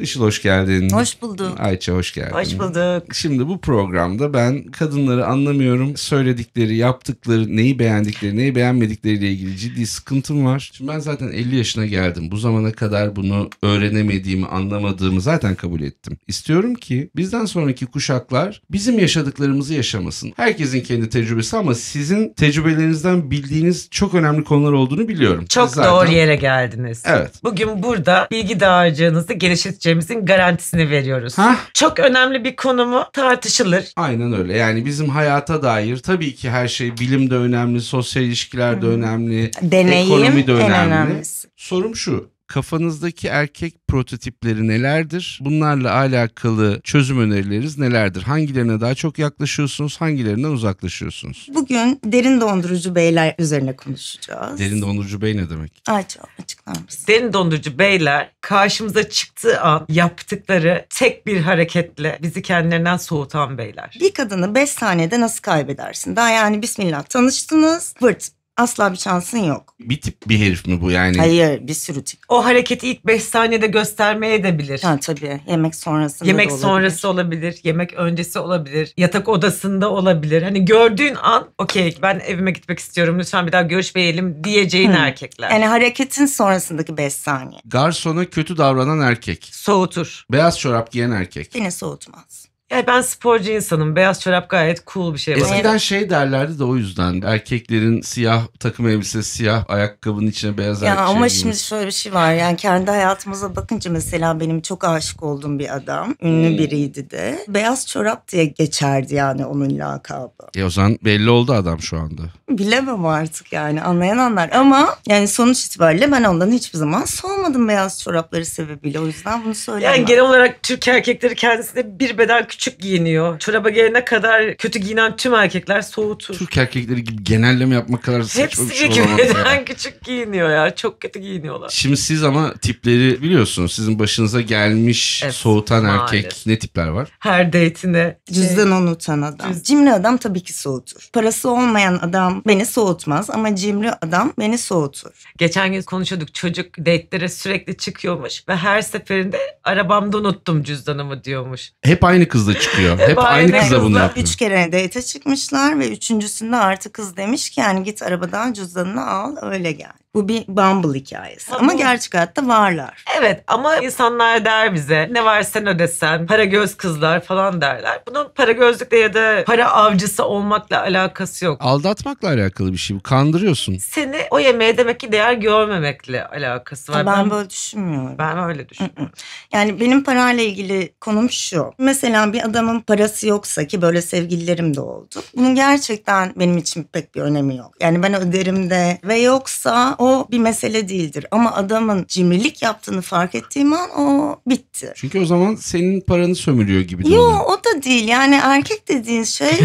Işıl hoş geldin. Hoş bulduk. Ayça hoş geldin. Hoş bulduk. Şimdi bu programda ben kadınları anlamıyorum. Söyledikleri, yaptıkları, neyi beğendikleri, neyi beğenmedikleriyle ilgili ciddi sıkıntım var. Şimdi ben zaten 50 yaşına geldim. Bu zamana kadar bunu öğrenemediğimi, anlamadığımı zaten kabul ettim. İstiyorum ki bizden sonraki kuşaklar bizim yaşadıklarımızı yaşamasın. Herkesin kendi tecrübesi ama sizin tecrübelerinizden bildiğiniz çok önemli konular olduğunu biliyorum. Çok zaten... doğru yere geldiniz. Evet. Bugün burada bilgi dağarcığınızı genişleteceğiz geleceğimizin garantisini veriyoruz. Hah. Çok önemli bir konu mu tartışılır. Aynen öyle. Yani bizim hayata dair tabii ki her şey bilim de önemli, sosyal ilişkiler de hmm. önemli, Deneyim ekonomi de önemli. En önemlisi. Sorum şu kafanızdaki erkek prototipleri nelerdir? Bunlarla alakalı çözüm önerileriniz nelerdir? Hangilerine daha çok yaklaşıyorsunuz? Hangilerinden uzaklaşıyorsunuz? Bugün derin dondurucu beyler üzerine konuşacağız. Derin dondurucu bey ne demek? Aç, açıklar mısın? Derin dondurucu beyler karşımıza çıktığı an yaptıkları tek bir hareketle bizi kendilerinden soğutan beyler. Bir kadını 5 saniyede nasıl kaybedersin? Daha yani bismillah tanıştınız. Vırt Asla bir şansın yok. Bir tip bir herif mi bu yani? Hayır bir sürü tip. O hareketi ilk 5 saniyede göstermeye de bilir. Ha, tabii yemek sonrasında Yemek da sonrası olabilir, yemek öncesi olabilir, yatak odasında olabilir. Hani gördüğün an okey ben evime gitmek istiyorum lütfen bir daha görüşmeyelim diyeceğin Hı. erkekler. Yani hareketin sonrasındaki 5 saniye. Garsona kötü davranan erkek. Soğutur. Beyaz çorap giyen erkek. Yine soğutmaz. Yani ben sporcu insanım. Beyaz çorap gayet cool bir şey. Bana. Eskiden şey derlerdi de o yüzden. Erkeklerin siyah takım elbise, siyah ayakkabının içine beyaz ya Ama giymesi. şimdi şöyle bir şey var. Yani kendi hayatımıza bakınca mesela benim çok aşık olduğum bir adam. Ünlü hmm. biriydi de. Beyaz çorap diye geçerdi yani onun lakabı. E o zaman belli oldu adam şu anda. Bilemem artık yani anlayan anlar. Ama yani sonuç itibariyle ben ondan hiçbir zaman soğumadım beyaz çorapları sebebiyle. O yüzden bunu söyleyemem. Yani genel olarak Türk erkekleri kendisine bir beden küçük küçük giyiniyor. Çoraba gelene kadar kötü giyinen tüm erkekler soğutur. Türk erkekleri gibi genelleme yapmak kadar saçma Hepsi bir şey gibi ya. küçük giyiniyor ya. Çok kötü giyiniyorlar. Şimdi siz ama tipleri biliyorsunuz. Sizin başınıza gelmiş evet, soğutan maalesef. erkek ne tipler var? Her date'ine. Şey- Cüzdan unutan adam. Cüz... Cimri adam tabii ki soğutur. Parası olmayan adam beni soğutmaz ama cimri adam beni soğutur. Geçen gün konuşuyorduk. Çocuk date'lere sürekli çıkıyormuş ve her seferinde arabamda unuttum cüzdanımı diyormuş. Hep aynı kızla kızla çıkıyor. Hep aynı kıza bunu yapıyor. Üç kere date çıkmışlar ve üçüncüsünde artık kız demiş ki yani git arabadan cüzdanını al öyle gel. Bu bir Bumble hikayesi. Ama, ama gerçek hayatta varlar. Evet ama insanlar der bize ne versen ödesen para göz kızlar falan derler. Bunun para gözlükle ya da para avcısı olmakla alakası yok. Aldatmakla alakalı bir şey. Kandırıyorsun. Seni o yemeğe demek ki değer görmemekle alakası var. Ben, ben böyle düşünmüyorum. Ben öyle düşünüyorum. Yani benim parayla ilgili konum şu. Mesela bir adamın parası yoksa ki böyle sevgililerim de oldu. Bunun gerçekten benim için pek bir önemi yok. Yani ben öderim de ve yoksa o bir mesele değildir. Ama adamın cimrilik yaptığını fark ettiğim an o bitti. Çünkü o zaman senin paranı sömürüyor gibi de Yok o da değil yani erkek dediğin şey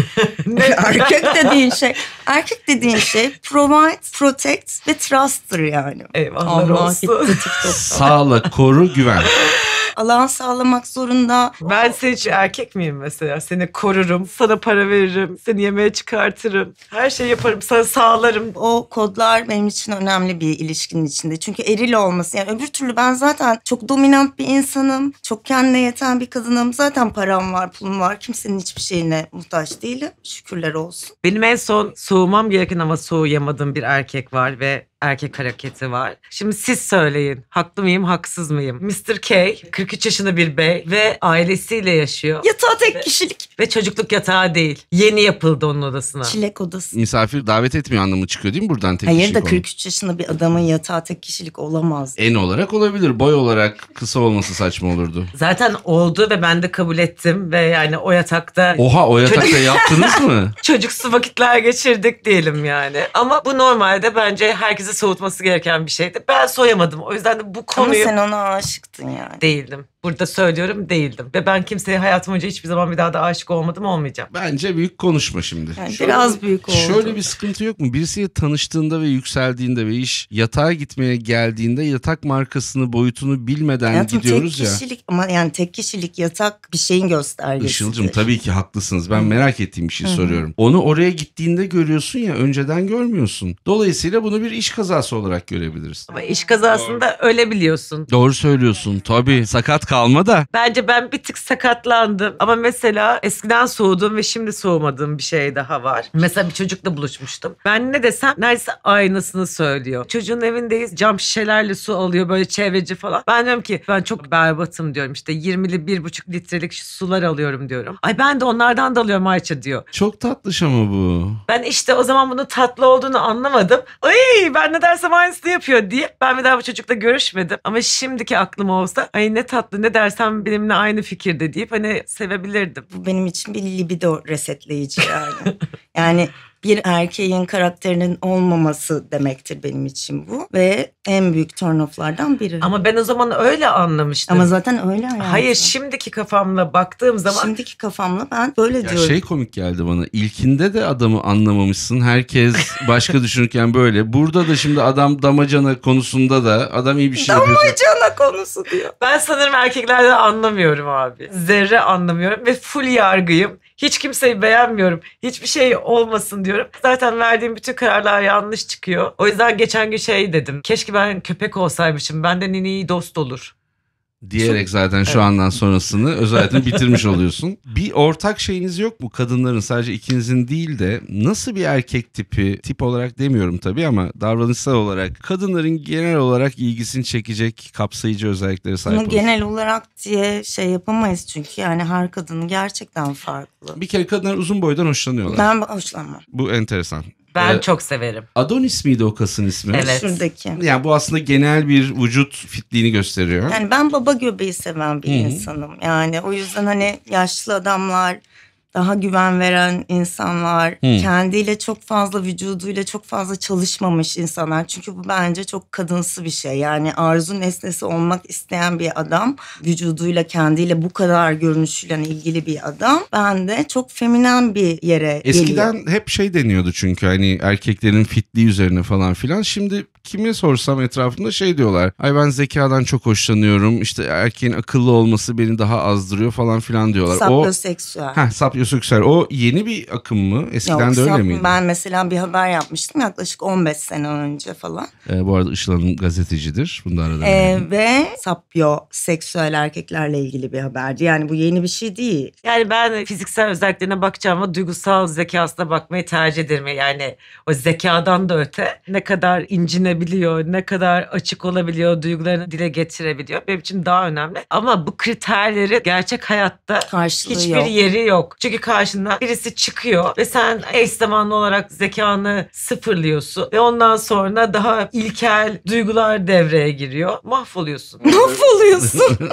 ne erkek dediğin şey erkek dediğin şey provide, protect ve trust'tır yani. Eyvahlar Allah olsun. Sağla, koru, güven alan sağlamak zorunda. Ben senin için erkek miyim mesela? Seni korurum, sana para veririm, seni yemeğe çıkartırım. Her şeyi yaparım, sana sağlarım. O kodlar benim için önemli bir ilişkinin içinde. Çünkü eril olması. Yani öbür türlü ben zaten çok dominant bir insanım. Çok kendine yeten bir kadınım. Zaten param var, pulum var. Kimsenin hiçbir şeyine muhtaç değilim. Şükürler olsun. Benim en son soğumam gereken ama soğuyamadığım bir erkek var ve erkek hareketi var. Şimdi siz söyleyin. Haklı mıyım, haksız mıyım? Mr. K 43 yaşında bir bey ve ailesiyle yaşıyor. Yatağı tek kişilik. Ve çocukluk yatağı değil. Yeni yapıldı onun odasına. Çilek odası. Misafir davet etmiyor anlamı çıkıyor değil mi buradan tek Hayır da kişilik? 43 yaşında bir adamın yatağı tek kişilik olamaz. En olarak olabilir. Boy olarak kısa olması saçma olurdu. Zaten oldu ve ben de kabul ettim ve yani o yatakta Oha o yatakta yaptınız mı? çocuksu vakitler geçirdik diyelim yani. Ama bu normalde bence herkes hepimizi soğutması gereken bir şeydi. Ben soyamadım. O yüzden de bu konuyu... Ama sen ona aşıktın yani. Değildim burada söylüyorum değildim. Ve ben kimseye hayatım boyunca hiçbir zaman bir daha da aşık olmadım olmayacağım. Bence büyük konuşma şimdi. Yani şöyle, biraz büyük oldu. Şöyle bir sıkıntı yok mu? Birisiyle tanıştığında ve yükseldiğinde ve iş yatağa gitmeye geldiğinde yatak markasını boyutunu bilmeden Hayatım gidiyoruz tek kişilik, ya. ama yani tek kişilik yatak bir şeyin göstergesi. Işılcım tabii ki haklısınız. Ben hmm. merak ettiğim bir şey hmm. soruyorum. Onu oraya gittiğinde görüyorsun ya önceden görmüyorsun. Dolayısıyla bunu bir iş kazası olarak görebiliriz. Ama iş kazasında Doğru. ölebiliyorsun. Doğru söylüyorsun tabii. Sakat kalma da. Bence ben bir tık sakatlandım ama mesela eskiden soğudum ve şimdi soğumadığım bir şey daha var. Mesela bir çocukla buluşmuştum. Ben ne desem neredeyse aynısını söylüyor. Çocuğun evindeyiz cam şişelerle su alıyor böyle çevreci falan. Ben diyorum ki ben çok berbatım diyorum işte 20'li 1,5 litrelik sular alıyorum diyorum. Ay ben de onlardan da alıyorum Ayça diyor. Çok tatlış ama bu. Ben işte o zaman bunun tatlı olduğunu anlamadım. Ay ben ne dersem aynısını yapıyor diye ben bir daha bu çocukla görüşmedim. Ama şimdiki aklım olsa ay ne tatlı ne ne dersen benimle aynı fikirde deyip hani sevebilirdim. Bu benim için bir libido resetleyici yani. yani bir erkeğin karakterinin olmaması demektir benim için bu ve en büyük turn off'lardan biri. Ama ben o zaman öyle anlamıştım. Ama zaten öyle hayatım. Hayır şimdiki kafamla baktığım zaman. Şimdiki kafamla ben böyle ya diyorum. Şey komik geldi bana İlkinde de adamı anlamamışsın. Herkes başka düşünürken böyle. Burada da şimdi adam damacana konusunda da adam iyi bir şey yapıyor. Damacana konusu diyor. Ben sanırım erkeklerden anlamıyorum abi. Zerre anlamıyorum ve full yargıyım. Hiç kimseyi beğenmiyorum. Hiçbir şey olmasın diyorum. Zaten verdiğim bütün kararlar yanlış çıkıyor. O yüzden geçen gün şey dedim. Keşke ben köpek olsaymışım. Benden en iyi dost olur. Diyerek zaten şu evet. andan sonrasını özellikle bitirmiş oluyorsun. Bir ortak şeyiniz yok mu? Kadınların sadece ikinizin değil de nasıl bir erkek tipi, tip olarak demiyorum tabii ama davranışsal olarak kadınların genel olarak ilgisini çekecek kapsayıcı özelliklere sahip Bunu genel olarak diye şey yapamayız çünkü yani her kadın gerçekten farklı. Bir kere kadınlar uzun boydan hoşlanıyorlar. Ben hoşlanmam. Bu enteresan. Ben ee, çok severim. Adonis miydi o kasın ismi? Evet. Şuradaki. Yani bu aslında genel bir vücut fitliğini gösteriyor. Yani ben baba göbeği seven bir Hı-hı. insanım. Yani o yüzden hani yaşlı adamlar daha güven veren insanlar, hmm. kendiyle çok fazla vücuduyla çok fazla çalışmamış insanlar. Çünkü bu bence çok kadınsı bir şey. Yani arzu nesnesi olmak isteyen bir adam, vücuduyla kendiyle bu kadar görünüşüyle ilgili bir adam. Ben de çok feminen bir yere Eskiden geliyor. hep şey deniyordu çünkü hani erkeklerin fitliği üzerine falan filan. Şimdi kime sorsam etrafında şey diyorlar. Ay ben zekadan çok hoşlanıyorum. İşte erkeğin akıllı olması beni daha azdırıyor falan filan diyorlar. Sapyoseksüel. O... Heh, sapyoseksüel Yusuf Yüksel o yeni bir akım mı? Eskiden Yok, de öyle miydi? Ben mesela bir haber yapmıştım yaklaşık 15 sene önce falan. Ee, bu arada Işıl Hanım gazetecidir. Bunu da arada. Ee, ve sapyo seksüel erkeklerle ilgili bir haberdi. Yani bu yeni bir şey değil. Yani ben fiziksel özelliklerine bakacağım ama duygusal zekasına bakmayı tercih ederim. Yani o zekadan da öte ne kadar incinebiliyor, ne kadar açık olabiliyor, duygularını dile getirebiliyor. Benim için daha önemli. Ama bu kriterleri gerçek hayatta Karşılığı hiçbir yok. yeri yok. Çünkü sevgi karşından birisi çıkıyor ve sen eş zamanlı olarak zekanı sıfırlıyorsun ve ondan sonra daha ilkel duygular devreye giriyor. Mahvoluyorsun. Mahvoluyorsun.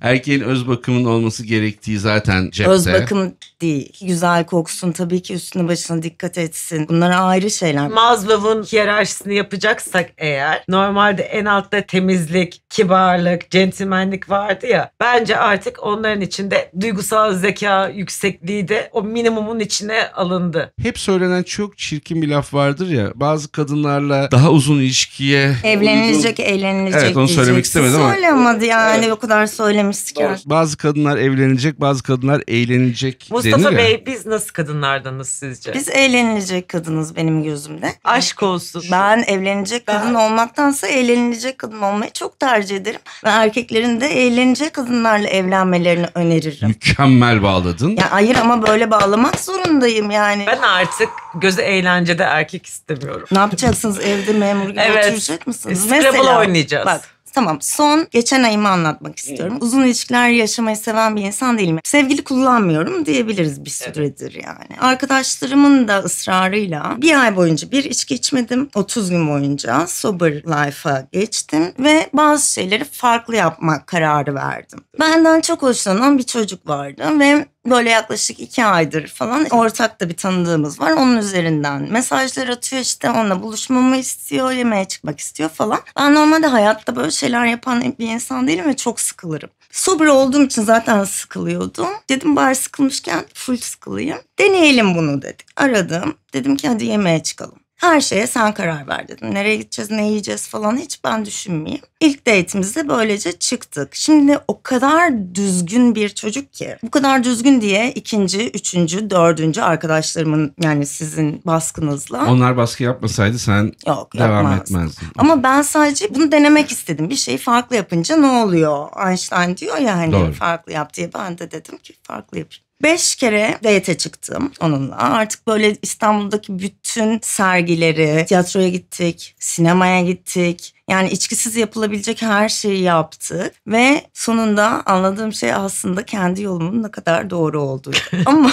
Erkeğin öz bakımın olması gerektiği zaten cepte. Öz bakım değil. Güzel koksun tabii ki üstüne başına dikkat etsin. Bunlar ayrı şeyler. Maslow'un hiyerarşisini yapacaksak eğer normalde en altta temizlik, kibarlık, centilmenlik vardı ya. Bence artık onların içinde duygusal zeka, yüksek erkekliği de o minimumun içine alındı. Hep söylenen çok çirkin bir laf vardır ya. Bazı kadınlarla daha uzun ilişkiye evlenilecek, uygun... eğlenilecek. Evet onu söylemek istemedim ama. Söylemedi yani evet. o kadar söylemiştik yani. Bazı kadınlar evlenilecek, bazı kadınlar eğlenilecek Mustafa Bey ya. biz nasıl kadınlardanız sizce? Biz eğlenilecek kadınız benim gözümde. Aşk olsun. Ben evlenecek ben... kadın olmaktansa eğlenilecek kadın olmayı çok tercih ederim. Ve erkeklerin de eğlenecek kadınlarla evlenmelerini öneririm. Mükemmel bağladın. Ya, ay Hayır ama böyle bağlamak zorundayım yani. Ben artık gözü eğlencede erkek istemiyorum. Ne yapacaksınız evde memur gibi evet. oturacak mısınız? Scrabble oynayacağız. Bak Tamam son geçen ayımı anlatmak istiyorum. Hmm. Uzun ilişkiler yaşamayı seven bir insan değilim. Sevgili kullanmıyorum diyebiliriz bir süredir evet. yani. Arkadaşlarımın da ısrarıyla bir ay boyunca bir içki içmedim. 30 gün boyunca sober life'a geçtim ve bazı şeyleri farklı yapmak kararı verdim. Benden çok hoşlanan bir çocuk vardı ve Böyle yaklaşık iki aydır falan ortak da bir tanıdığımız var. Onun üzerinden mesajlar atıyor işte onunla buluşmamı istiyor, yemeğe çıkmak istiyor falan. Ben normalde hayatta böyle şeyler yapan bir insan değilim ve çok sıkılırım. Sober olduğum için zaten sıkılıyordum. Dedim bari sıkılmışken full sıkılayım. Deneyelim bunu dedik. Aradım. Dedim ki hadi yemeğe çıkalım. Her şeye sen karar ver dedim. Nereye gideceğiz, ne yiyeceğiz falan hiç ben düşünmeyeyim. İlk date'imizde böylece çıktık. Şimdi o kadar düzgün bir çocuk ki. Bu kadar düzgün diye ikinci, üçüncü, dördüncü arkadaşlarımın yani sizin baskınızla. Onlar baskı yapmasaydı sen Yok, devam yapmazdım. etmezdin. Ama ben sadece bunu denemek istedim. Bir şeyi farklı yapınca ne oluyor? Einstein diyor ya hani Doğru. farklı yap diye. Ben de dedim ki farklı yapayım. Beş kere date çıktım onunla. Artık böyle İstanbul'daki bütün sergileri, tiyatroya gittik, sinemaya gittik. Yani içkisiz yapılabilecek her şeyi yaptık ve sonunda anladığım şey aslında kendi yolumun ne kadar doğru olduğu. ama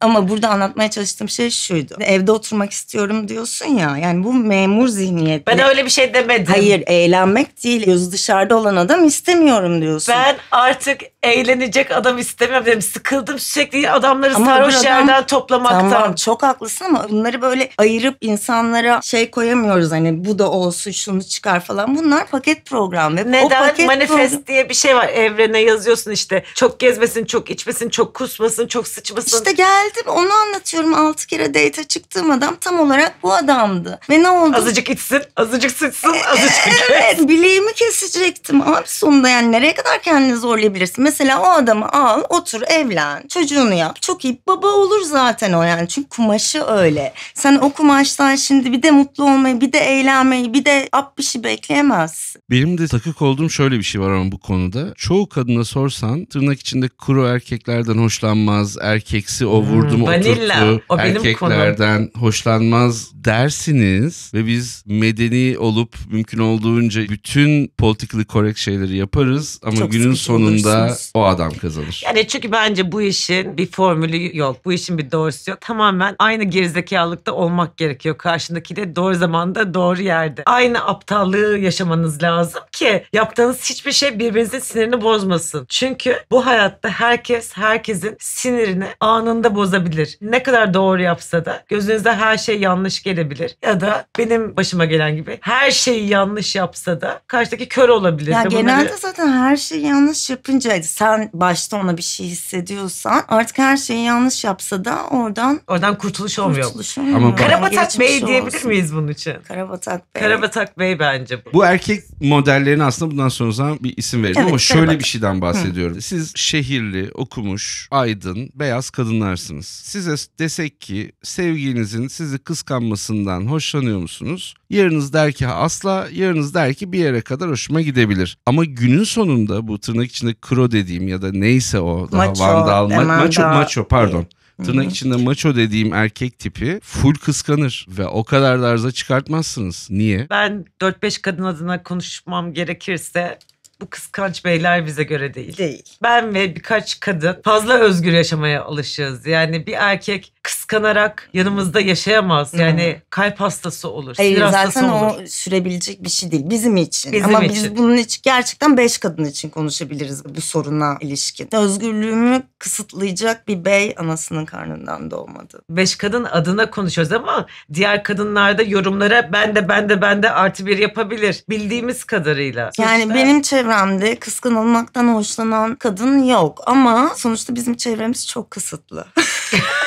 ama burada anlatmaya çalıştığım şey şuydu. Evde oturmak istiyorum diyorsun ya. Yani bu memur zihniyeti. Ben öyle bir şey demedim. Hayır eğlenmek değil. Gözü dışarıda olan adam istemiyorum diyorsun. Ben artık eğlenecek adam istemem dedim. Sıkıldım sürekli adamları ama sarhoş adam, yerden toplamaktan. Tamam çok haklısın ama bunları böyle ayırıp insanlara şey koyamıyoruz hani bu da olsun şunu çıkar falan. Bunlar paket program ve Neden? o paket Manifest program... diye bir şey var. Evrene yazıyorsun işte çok gezmesin, çok içmesin, çok kusmasın, çok sıçmasın. İşte geldim onu anlatıyorum. Altı kere date'e çıktığım adam tam olarak bu adamdı. Ve ne oldu? Azıcık içsin, azıcık sıçsın, e, azıcık Evet bileğimi kesecektim ama sonunda yani nereye kadar kendini zorlayabilirsin? Mesela o adamı al, otur, evlen, çocuğunu yap. Çok iyi. Baba olur zaten o yani. Çünkü kumaşı öyle. Sen o kumaştan şimdi bir de mutlu olmayı, bir de eğlenmeyi, bir de ap bir şey bekleyemezsin. Benim de takık olduğum şöyle bir şey var ama bu konuda. Çoğu kadına sorsan tırnak içinde kuru erkeklerden hoşlanmaz, erkeksi o hmm, vurdu mu oturttu, o benim erkeklerden konum. hoşlanmaz dersiniz ve biz medeni olup mümkün olduğunca bütün politically correct şeyleri yaparız ama Çok günün sonunda o adam kazanır. Yani çünkü bence bu işin bir formülü yok. Bu işin bir doğrusu yok. Tamamen aynı gerizekalılıkta olmak gerekiyor. Karşındaki de doğru zamanda doğru yerde. Aynı aptallığı yaşamanız lazım ki yaptığınız hiçbir şey birbirinizin sinirini bozmasın. Çünkü bu hayatta herkes herkesin sinirini anında bozabilir. Ne kadar doğru yapsa da gözünüzde her şey yanlış gelebilir. Ya da benim başıma gelen gibi her şeyi yanlış yapsa da karşıdaki kör olabilir. Ya genelde zaten her şeyi yanlış yapınca sen başta ona bir şey hissediyorsan artık her şeyi yanlış yapsa da oradan oradan kurtuluş olmuyor. Kurtuluş olmuyor. Ama Karabatak Bey olsun. diyebilir miyiz bunun için? Karabatak Bey. Karabatak Bey bence bu. Bu erkek modellerine aslında bundan sonra zaman bir isim verelim evet, ama şöyle Karabatak. bir şeyden bahsediyorum. Hı. Siz şehirli, okumuş, aydın, beyaz kadınlarsınız. Size desek ki sevginizin sizi kıskanmasından hoşlanıyor musunuz? Yarınız der ki asla, yarınız der ki bir yere kadar hoşuma gidebilir. Ama günün sonunda bu tırnak içinde kro dediğim ya da neyse o daha macho, vandal, ma- macho, macho pardon. Tırnak içinde macho dediğim erkek tipi full kıskanır ve o kadar da arıza çıkartmazsınız. Niye? Ben 4-5 kadın adına konuşmam gerekirse bu kıskanç beyler bize göre değil. Değil. Ben ve birkaç kadın fazla özgür yaşamaya alışığız. Yani bir erkek kıskanarak yanımızda yaşayamaz. Yani hmm. kalp hastası olur, Hayır, sinir hastası olur. o sürebilecek bir şey değil bizim için. Bizim Ama için. biz bunun için gerçekten beş kadın için konuşabiliriz bu soruna ilişkin. Özgürlüğümü kısıtlayacak bir bey anasının karnından doğmadı. Beş kadın adına konuşuyoruz ama diğer kadınlarda yorumlara ben de ben de ben de artı bir yapabilir bildiğimiz kadarıyla. Yani işte. benim çevremde kıskanılmaktan hoşlanan kadın yok ama sonuçta bizim çevremiz çok kısıtlı.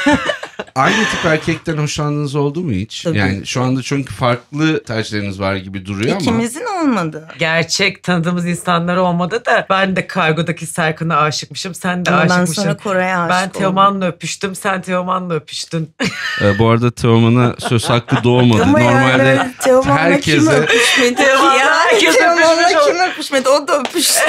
Aynı tip erkekten hoşlandınız oldu mu hiç? Tabii. Yani şu anda çünkü farklı tercihleriniz var gibi duruyor İkimizin ama. İkimizin olmadı. Gerçek tanıdığımız insanlar olmadı da ben de kargodaki Serkan'a aşıkmışım. Sen de ama aşıkmışsın. Ben sonra Kore'ye aşık Ben Teoman'la öpüştüm. Sen Teoman'la öpüştün. ee, bu arada Teoman'a söz hakkı doğmadı. ama Normalde yani, Teoman'la herkese... kim öpüşmedi? Teoman'la herkes Teoman'la kim öpüşmedi? O da öpüştü.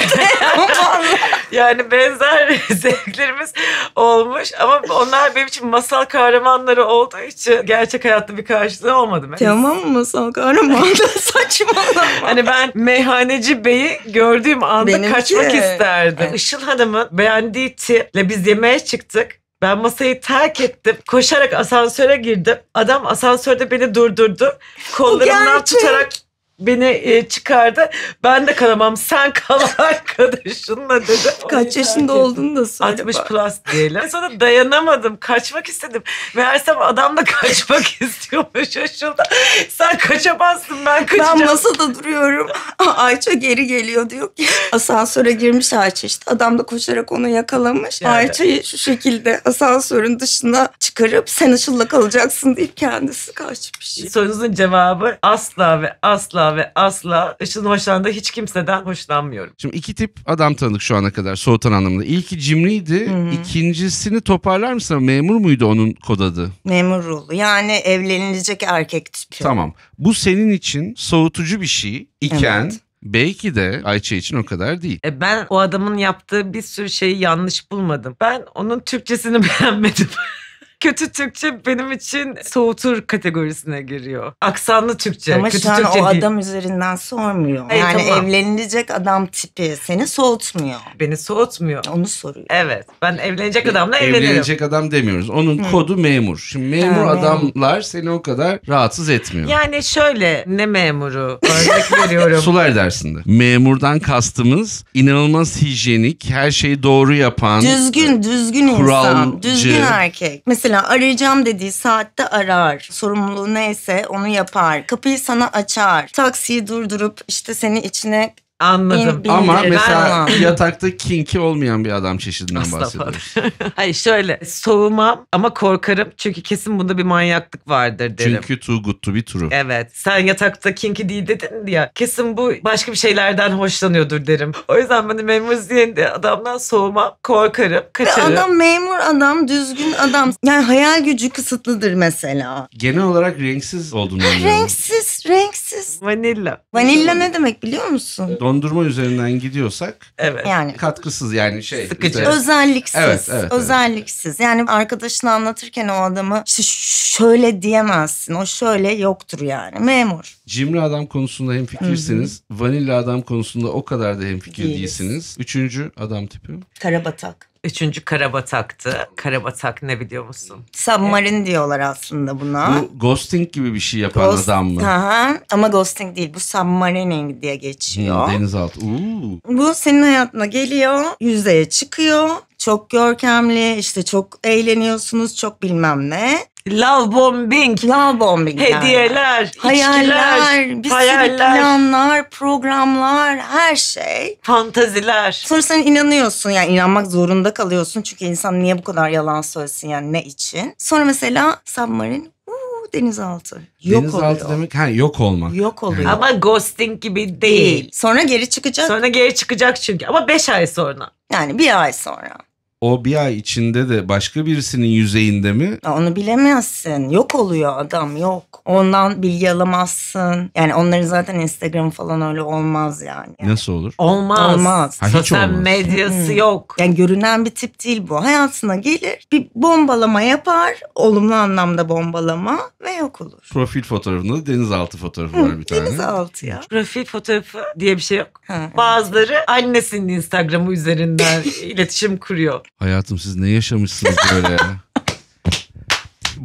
yani benzer zevklerimiz olmuş ama onlar benim için masal kahramanları olduğu için gerçek hayatta bir karşılığı olmadı. Mesela. Tamam mı sen kahraman? Saçmalama. Hani ben meyhaneci beyi gördüğüm anda Benimki. kaçmak isterdim. Evet. Işıl Hanım'ın beğendiği tiple biz yemeğe çıktık. Ben masayı terk ettim. Koşarak asansöre girdim. Adam asansörde beni durdurdu. Kollarımdan tutarak beni e, çıkardı. Ben de kalamam sen kal arkadaşınla dedim. Kaç yaşında olduğunu da söyle. 60 bak. plus diyelim. Sonra dayanamadım. Kaçmak istedim. Meğersem adam da kaçmak istiyormuş şaşıldı. Sen kaçamazsın ben kaçacağım. Ben masada duruyorum. Ayça geri geliyor diyor ki asansöre girmiş Ayça işte. Adam da koşarak onu yakalamış. Yani. Ayça'yı şu şekilde asansörün dışına çıkarıp sen ışılla kalacaksın deyip kendisi kaçmış. Sorunuzun cevabı asla ve asla ve asla Işıl'ın hoşlandığı hiç kimseden hoşlanmıyorum. Şimdi iki tip adam tanıdık şu ana kadar soğutan anlamında. İlki cimriydi. Hı-hı. İkincisini toparlar mısın? Memur muydu onun kod adı? Memur ruhlu. Yani evlenilecek erkek tipi. Tamam. Bu senin için soğutucu bir şey iken evet. Belki de Ayça için o kadar değil. E ben o adamın yaptığı bir sürü şeyi yanlış bulmadım. Ben onun Türkçesini beğenmedim kötü Türkçe benim için soğutur kategorisine giriyor. Aksanlı Türkçe. Ama kötü şu an Türkçe o değil. adam üzerinden sormuyor. Hayır, yani tamam. evlenilecek adam tipi seni soğutmuyor. Beni soğutmuyor. Onu soruyor. Evet. Ben evlenecek adamla evlenirim. Evlenecek adam demiyoruz. Onun Hı. kodu memur. Şimdi memur ha, adamlar seni o kadar rahatsız etmiyor. Yani şöyle ne memuru örnek veriyorum. Sular dersinde. Memurdan kastımız inanılmaz hijyenik, her şeyi doğru yapan. Düzgün, e, düzgün kuralcı. insan. Düzgün erkek. Mesela Mesela arayacağım dediği saatte arar. Sorumluluğu neyse onu yapar. Kapıyı sana açar. Taksiyi durdurup işte seni içine Anladım. Bir, Ama ben... mesela yatakta kinki olmayan bir adam çeşidinden Asla bahsediyoruz. Hayır şöyle soğumam ama korkarım çünkü kesin bunda bir manyaklık vardır derim. Çünkü too good to be true. Evet sen yatakta kinki değil dedin ya kesin bu başka bir şeylerden hoşlanıyordur derim. O yüzden ben de memur diye adamdan soğumam korkarım kaçarım. adam memur adam düzgün adam yani hayal gücü kısıtlıdır mesela. Genel olarak renksiz olduğunu anlıyorum. Ah, renksiz renksiz. Vanilla. Vanilla ne demek biliyor musun? dondurma üzerinden gidiyorsak evet. yani katkısız yani şey sıkıcı. Bize... Özelliksiz. Evet, evet, özelliksiz. Evet. Yani arkadaşını anlatırken o adamı şöyle diyemezsin. O şöyle yoktur yani. Memur. Cimri adam konusunda hem fikirsiniz, Vanilla adam konusunda o kadar da hem fikir değilsiniz. Üçüncü adam tipi. Karabatak. Üçüncü Karabatak'tı. Karabatak ne biliyor musun? Submarine evet. diyorlar aslında buna. Bu ghosting gibi bir şey yapan Ghost, adam mı? Aha, ama ghosting değil bu submarining diye geçiyor. Hmm, denizaltı. Ooh. Bu senin hayatına geliyor, yüzeye çıkıyor çok görkemli işte çok eğleniyorsunuz çok bilmem ne. Love bombing. Love bombing. Hediyeler, yani. hayaller, bir sürü planlar, programlar, her şey. Fantaziler. Sonra sen inanıyorsun yani inanmak zorunda kalıyorsun. Çünkü insan niye bu kadar yalan söylesin yani ne için? Sonra mesela submarine denizaltı. Yok denizaltı oluyor. demek ha yok olmak. Yok oluyor. Ama ghosting gibi değil. değil. Sonra geri çıkacak. Sonra geri çıkacak çünkü ama beş ay sonra. Yani bir ay sonra o bir ay içinde de başka birisinin yüzeyinde mi? Onu bilemezsin. Yok oluyor adam yok. Ondan bilgi alamazsın. Yani onların zaten Instagram falan öyle olmaz yani. Nasıl olur? Olmaz. Olmaz. Ha, hiç Sosyal olmaz. medyası hmm. yok. Yani görünen bir tip değil bu. Hayatına gelir bir bombalama yapar. Olumlu anlamda bombalama ve yok olur. Profil fotoğrafında denizaltı fotoğrafı var bir tane. Denizaltı ya. Profil fotoğrafı diye bir şey yok. Ha, evet. Bazıları annesinin Instagram'ı üzerinden iletişim kuruyor. Hayatım siz ne yaşamışsınız böyle ya?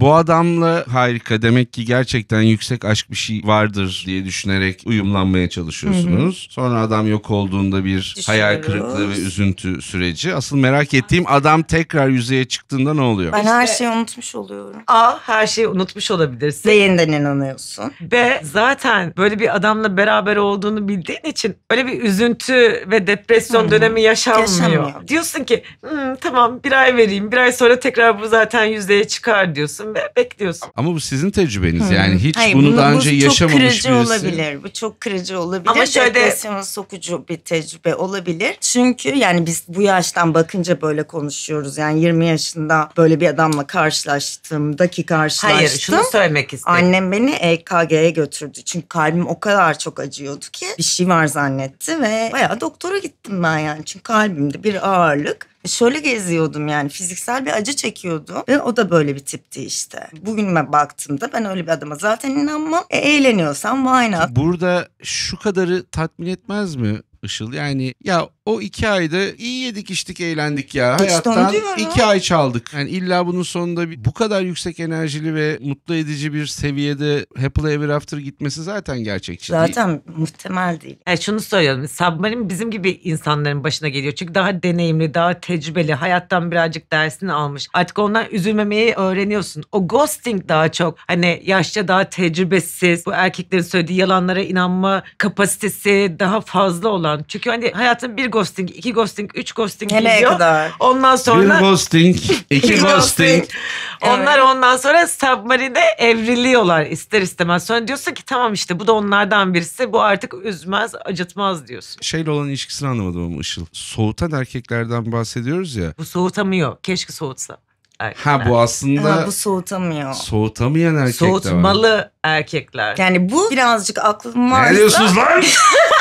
Bu adamla harika demek ki gerçekten yüksek aşk bir şey vardır diye düşünerek uyumlanmaya çalışıyorsunuz. Hı hı. Sonra adam yok olduğunda bir hayal kırıklığı ve üzüntü süreci. Asıl merak ettiğim adam tekrar yüzeye çıktığında ne oluyor? Ben her şeyi unutmuş oluyorum. A. Her şeyi unutmuş olabilirsin. Ve yeniden inanıyorsun. B. Zaten böyle bir adamla beraber olduğunu bildiğin için öyle bir üzüntü ve depresyon hı. dönemi yaşanmıyor. yaşanmıyor. Diyorsun ki hmm, tamam bir ay vereyim bir ay sonra tekrar bu zaten yüzeye çıkar diyorsun bekliyorsun. Ama bu sizin tecrübeniz hmm. yani hiç Hayır, bunu daha önce yaşamamış birisi. Bu çok kırıcı olabilir. Bu çok kırıcı olabilir. Ama şöyle depresyona sokucu bir tecrübe olabilir. Çünkü yani biz bu yaştan bakınca böyle konuşuyoruz. Yani 20 yaşında böyle bir adamla karşılaştığımda ki karşılaştım. Hayır şunu söylemek istedim. Annem beni EKG'ye götürdü. Çünkü kalbim o kadar çok acıyordu ki bir şey var zannetti ve bayağı doktora gittim ben yani. Çünkü kalbimde bir ağırlık şöyle geziyordum yani fiziksel bir acı çekiyordum ve o da böyle bir tipti işte. Bugünme baktığımda ben öyle bir adama zaten inanmam. E, eğleniyorsam why not? Burada şu kadarı tatmin etmez mi? Işıl. Yani ya o iki ayda iyi yedik içtik eğlendik ya. İşte Hayattan iki ay çaldık. Yani illa bunun sonunda bu kadar yüksek enerjili ve mutlu edici bir seviyede Happily Ever After gitmesi zaten gerçekçi Zaten değil. muhtemel değil. Yani şunu söyleyelim Submarine bizim gibi insanların başına geliyor. Çünkü daha deneyimli, daha tecrübeli, hayattan birazcık dersini almış. Artık ondan üzülmemeyi öğreniyorsun. O ghosting daha çok hani yaşça daha tecrübesiz, bu erkeklerin söylediği yalanlara inanma kapasitesi daha fazla olan olan. Çünkü hani hayatın bir ghosting, iki ghosting, üç ghosting Nereye gidiyor. kadar? Ondan sonra... Bir ghosting, iki ghosting. Onlar evet. ondan sonra submarine evriliyorlar ister istemez. Sonra diyorsun ki tamam işte bu da onlardan birisi. Bu artık üzmez, acıtmaz diyorsun. Şeyle olan ilişkisini anlamadım ama Işıl. Soğutan erkeklerden bahsediyoruz ya. Bu soğutamıyor. Keşke soğutsa. Erkekler. Ha bu aslında ha, bu soğutamıyor. Soğutamayan erkekler. Soğutmalı erkekler. Yani bu birazcık aklıma Ne diyorsunuz lan?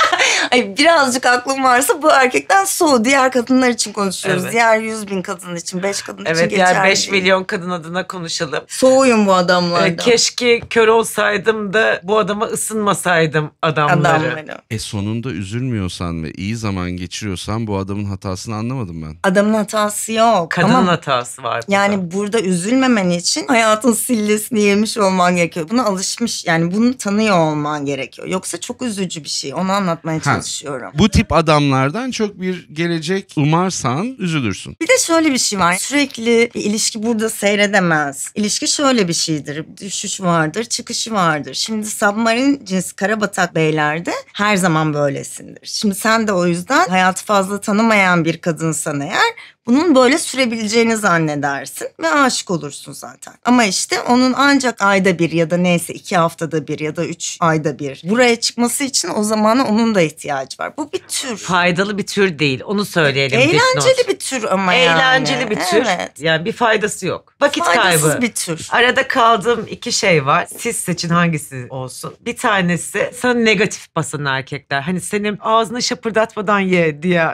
Ay, birazcık aklım varsa bu erkekten soğu. Diğer kadınlar için konuşuyoruz. Evet. Diğer yüz bin kadın için, beş kadın evet, için geçerli. Evet diğer beş milyon kadın adına konuşalım. Soğuyum bu adamlardan. Ee, keşke kör olsaydım da bu adama ısınmasaydım adamları. adamları. E sonunda üzülmüyorsan ve iyi zaman geçiriyorsan bu adamın hatasını anlamadım ben. Adamın hatası yok. Kadının Ama hatası var. Burada. Yani burada üzülmemen için hayatın sillesini yemiş olman gerekiyor. Buna alışmış yani bunu tanıyor olman gerekiyor. Yoksa çok üzücü bir şey. Onu anlatmaya çalışıyorum çalışıyorum. Bu tip adamlardan çok bir gelecek umarsan üzülürsün. Bir de şöyle bir şey var. Sürekli bir ilişki burada seyredemez. İlişki şöyle bir şeydir. Düşüş vardır, çıkışı vardır. Şimdi submarin karabatak beylerde her zaman böylesindir. Şimdi sen de o yüzden hayatı fazla tanımayan bir kadınsan eğer bunun böyle sürebileceğini zannedersin ve aşık olursun zaten. Ama işte onun ancak ayda bir ya da neyse iki haftada bir ya da üç ayda bir buraya çıkması için o zamana onun da ihtiyacı var. Bu bir tür. Faydalı bir tür değil onu söyleyelim. Eğlenceli bir tür ama Eğlenceli yani. bir tür. Evet. Yani bir faydası yok. Vakit Faydasız kaybı. bir tür. Arada kaldığım iki şey var. Siz seçin hangisi olsun. Bir tanesi sana negatif basın erkekler. Hani senin ağzını şapırdatmadan ye diye.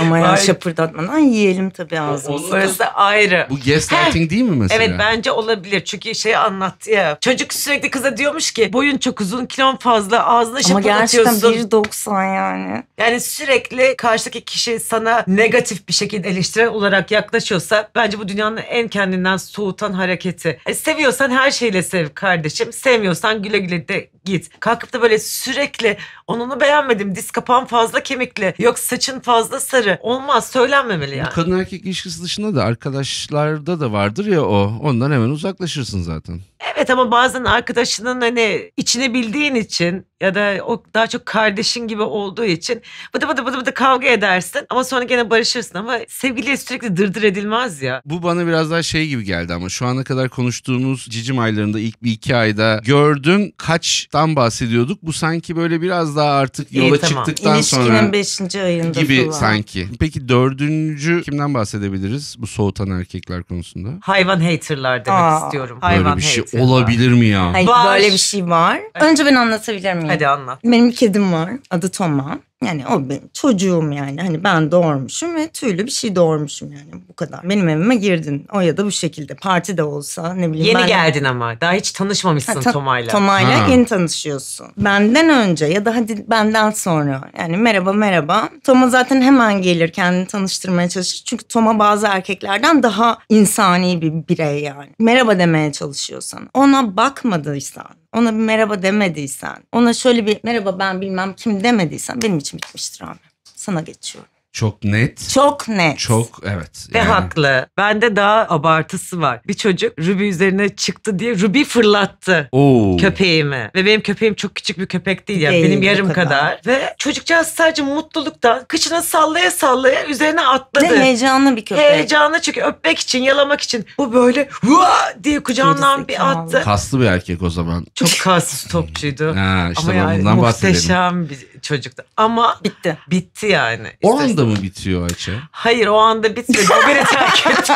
Ama ya şapırdatmadan yiyelim Bizim tabii ağzımız. O, da, ayrı. Bu gaslighting değil mi mesela? Evet bence olabilir. Çünkü şey anlattı ya. Çocuk sürekli kıza diyormuş ki boyun çok uzun, kilon fazla, ağzına şıpırdatıyorsun. Ama gerçekten 1.90 yani. Yani sürekli karşıdaki kişi sana negatif bir şekilde eleştiren olarak yaklaşıyorsa bence bu dünyanın en kendinden soğutan hareketi. E, seviyorsan her şeyle sev kardeşim. Sevmiyorsan güle güle de git. Kalkıp da böyle sürekli onunu beğenmedim. Diz kapağın fazla kemikli. Yok saçın fazla sarı. Olmaz söylenmemeli yani. Bu kadın erkek ilişkisi dışında da arkadaşlarda da vardır ya o. Ondan hemen uzaklaşırsın zaten. Evet ama bazen arkadaşının hani içine bildiğin için ya da o daha çok kardeşin gibi olduğu için bıdı bıdı bıdı bıdı kavga edersin ama sonra gene barışırsın ama sevgiliye sürekli dırdır edilmez ya. Bu bana biraz daha şey gibi geldi ama şu ana kadar konuştuğumuz cicim aylarında ilk bir iki ayda gördün kaç Ghost'tan bahsediyorduk. Bu sanki böyle biraz daha artık yola İyi, tamam. çıktıktan İlişkinin sonra. 5. ayında Gibi falan. sanki. Peki dördüncü kimden bahsedebiliriz bu soğutan erkekler konusunda? Hayvan haterlar demek Aa, istiyorum. Hayvan böyle bir şey haterlar. olabilir mi ya? Hayır, Böyle bir şey var. Önce ben anlatabilir miyim? Hadi anlat. Benim bir kedim var. Adı Toma. Yani o benim çocuğum yani. Hani ben doğurmuşum ve tüylü bir şey doğurmuşum yani bu kadar. Benim evime girdin. O ya da bu şekilde parti de olsa ne bileyim. Yeni ben... geldin ama daha hiç tanışmamışsın ta- Toma'yla. Toma'yla yeni tanışıyorsun. Benden önce ya da hadi benden sonra yani merhaba merhaba. Toma zaten hemen gelir kendini tanıştırmaya çalışır. Çünkü Toma bazı erkeklerden daha insani bir birey yani. Merhaba demeye çalışıyorsan ona bakmadıysan ona bir merhaba demediysen, ona şöyle bir merhaba ben bilmem kim demediysen benim için bitmiştir abi. Sana geçiyorum. Çok net. Çok net. Çok evet. Ve yani. haklı. Bende daha abartısı var. Bir çocuk Ruby üzerine çıktı diye Ruby fırlattı Oo. köpeğimi. Ve benim köpeğim çok küçük bir köpek değil. Yani benim yarım kadar. kadar. Ve çocukcağız sadece mutluluktan kıçını sallaya sallaya üzerine atladı. Ve heyecanlı bir köpek. Heyecanlı çünkü öpmek için, yalamak için. Bu böyle vaa diye kucağından bir attı. Kaslı bir erkek o zaman. Çok kaslı topçuydu. ha, işte Ama yani muhteşem bahsedelim. bir çocuktu. Ama bitti. Bitti yani. İşte o anda mı bitiyor Ayça? Hayır o anda bitmedi. O beni terk etti.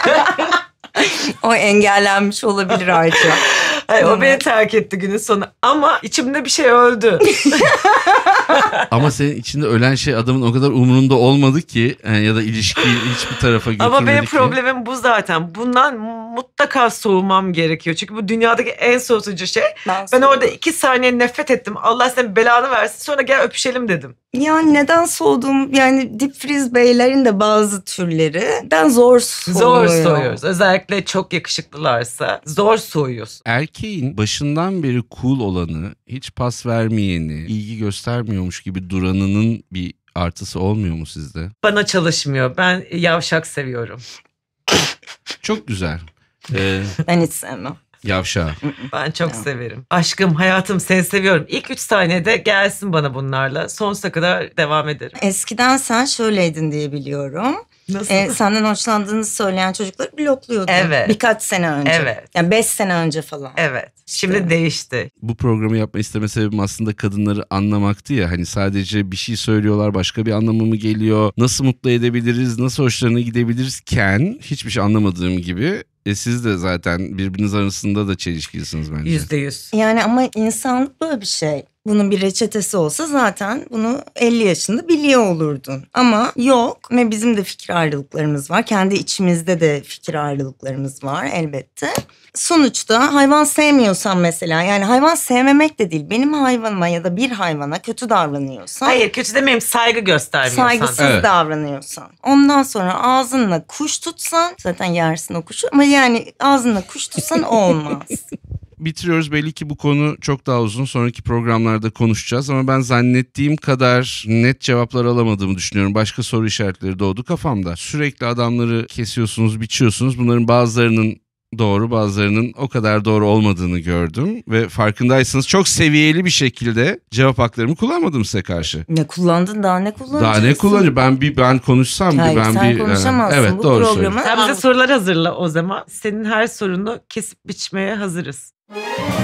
o engellenmiş olabilir Ayça. Hayır, o beni terk etti günün sonu. Ama içimde bir şey öldü. Ama senin içinde ölen şey adamın o kadar umurunda olmadı ki yani e, ya da ilişkiyi hiçbir tarafa götürmedi Ama benim ki. problemim bu zaten. Bundan mutlaka soğumam gerekiyor. Çünkü bu dünyadaki en soğutucu şey. Ben, ben orada iki saniye nefret ettim. Allah senin belanı versin sonra gel öpüşelim dedim. Ya neden soğudum? Yani deep freeze beylerin de bazı türleri ben zor soğuyorum. Zor soğuyoruz. Özellikle çok yakışıklılarsa zor soğuyoruz. Erkeğin başından beri cool olanı, hiç pas vermeyeni, ilgi göstermiyormuş gibi duranının bir artısı olmuyor mu sizde? Bana çalışmıyor. Ben yavşak seviyorum. çok güzel. Ee... Ben hiç sevmem. Yavşağı. Ben çok severim. Aşkım, hayatım seni seviyorum. İlk üç saniyede gelsin bana bunlarla. Sonsuza kadar devam ederim. Eskiden sen şöyleydin diye biliyorum. Nasıl? Ee, senden hoşlandığını söyleyen çocukları blokluyordu. Evet. Birkaç sene önce. Evet. Yani beş sene önce falan. Evet. Şimdi işte. değişti. Bu programı yapma isteme sebebim aslında kadınları anlamaktı ya. Hani sadece bir şey söylüyorlar başka bir anlamı mı geliyor? Nasıl mutlu edebiliriz? Nasıl hoşlarına gidebiliriz? Ken hiçbir şey anlamadığım gibi e siz de zaten birbiriniz arasında da çelişkilisiniz bence. Yüzde yüz. Yani ama insanlık böyle bir şey bunun bir reçetesi olsa zaten bunu 50 yaşında biliyor olurdun. Ama yok ve bizim de fikir ayrılıklarımız var. Kendi içimizde de fikir ayrılıklarımız var elbette. Sonuçta hayvan sevmiyorsan mesela yani hayvan sevmemek de değil. Benim hayvanıma ya da bir hayvana kötü davranıyorsan. Hayır kötü demeyeyim saygı göstermiyorsan. Saygısız evet. davranıyorsan. Ondan sonra ağzınla kuş tutsan zaten yersin o kuşu ama yani ağzınla kuş tutsan olmaz bitiriyoruz. Belli ki bu konu çok daha uzun. Sonraki programlarda konuşacağız ama ben zannettiğim kadar net cevaplar alamadığımı düşünüyorum. Başka soru işaretleri doğdu kafamda. Sürekli adamları kesiyorsunuz, biçiyorsunuz. Bunların bazılarının doğru bazılarının o kadar doğru olmadığını gördüm ve farkındaysanız çok seviyeli bir şekilde cevap haklarımı kullanmadım size karşı. Ne kullandın daha ne kullanacaksın? Daha ne kullanacağım ben bir ben konuşsam Hayır, bir ben sen bir e, konuşamazsın evet, bu doğru programı. Sen bize sorular hazırla o zaman. Senin her sorunu kesip biçmeye hazırız. Yeah.